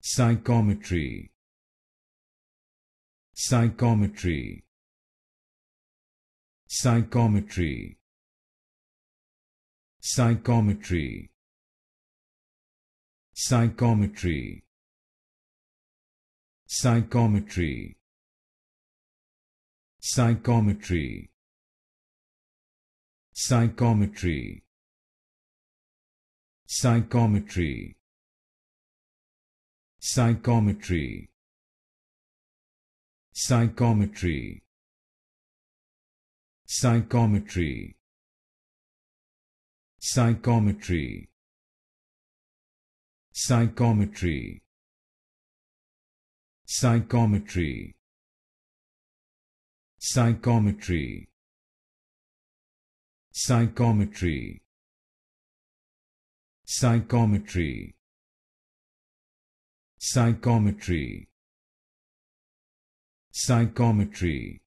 psychometry psychometry psychometry psychometry psychometry psychometry psychometry psychometry psychometry psychometry psychometry psychometry psychometry psychometry psychometry psychometry psychometry psychometry psychometry psychometry